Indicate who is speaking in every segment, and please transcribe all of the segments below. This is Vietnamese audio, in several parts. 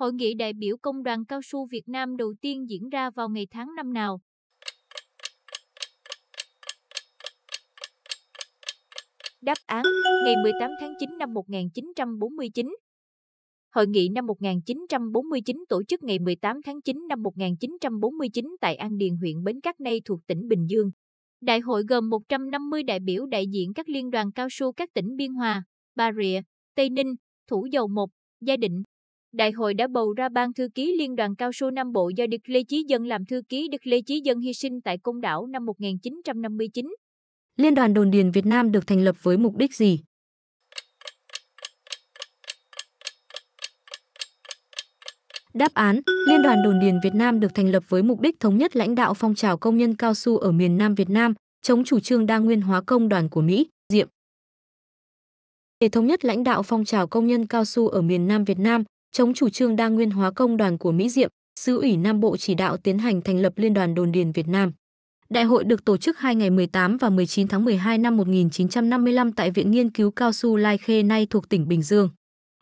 Speaker 1: Hội nghị đại biểu Công đoàn Cao su Việt Nam đầu tiên diễn ra vào ngày tháng năm nào? Đáp án, ngày 18 tháng 9 năm 1949. Hội nghị năm 1949 tổ chức ngày 18 tháng 9 năm 1949 tại An Điền huyện Bến Cát Nay thuộc tỉnh Bình Dương. Đại hội gồm 150 đại biểu đại diện các liên đoàn cao su các tỉnh Biên Hòa, Bà Rịa, Tây Ninh, Thủ Dầu Một, Gia Định, Đại hội đã bầu ra ban thư ký Liên đoàn Cao su Nam Bộ do Đức Lê Chí Dân làm thư ký Đức Lê Chí Dân hy sinh tại Công đảo năm 1959.
Speaker 2: Liên đoàn Đồn Điền Việt Nam được thành lập với mục đích gì? Đáp án, Liên đoàn Đồn Điền Việt Nam được thành lập với mục đích thống nhất lãnh đạo phong trào công nhân cao su ở miền Nam Việt Nam, chống chủ trương đa nguyên hóa công đoàn của Mỹ, Diệm. Để thống nhất lãnh đạo phong trào công nhân cao su ở miền Nam Việt Nam, chống chủ trương đa nguyên hóa công đoàn của Mỹ Diệm, Sứ ủy Nam Bộ chỉ đạo tiến hành thành lập Liên đoàn Đồn Điền Việt Nam. Đại hội được tổ chức hai ngày 18 và 19 tháng 12 năm 1955 tại Viện Nghiên cứu Cao su Lai Khê nay thuộc tỉnh Bình Dương.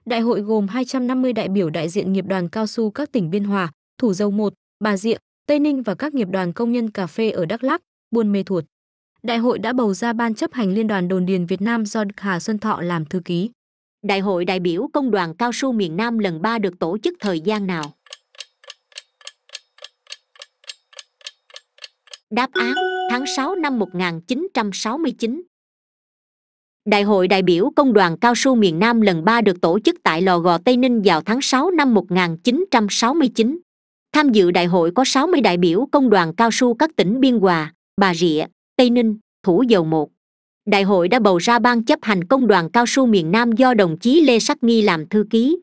Speaker 2: Đại hội gồm 250 đại biểu đại diện nghiệp đoàn cao su các tỉnh Biên Hòa, Thủ Dầu Một, Bà Rịa, Tây Ninh và các nghiệp đoàn công nhân cà phê ở Đắk Lắk, Buôn Mê Thuột. Đại hội đã bầu ra Ban chấp hành Liên đoàn Đồn Điền Việt Nam do Hà
Speaker 3: Xuân Thọ làm thư ký đại hội đại biểu công đoàn cao su miền nam lần ba được tổ chức thời gian nào Đáp án tháng 6 năm 1969 Đại hội đại biểu Công đoàn Cao su miền Nam lần 3 được tổ chức tại Lò Gò Tây Ninh vào tháng 6 năm 1969. Tham dự đại hội có 60 đại biểu Công đoàn Cao su các tỉnh Biên Hòa, Bà Rịa, Tây Ninh, Thủ Dầu Một đại hội đã bầu ra ban chấp hành công đoàn cao su miền nam do đồng chí lê sắc nghi làm thư ký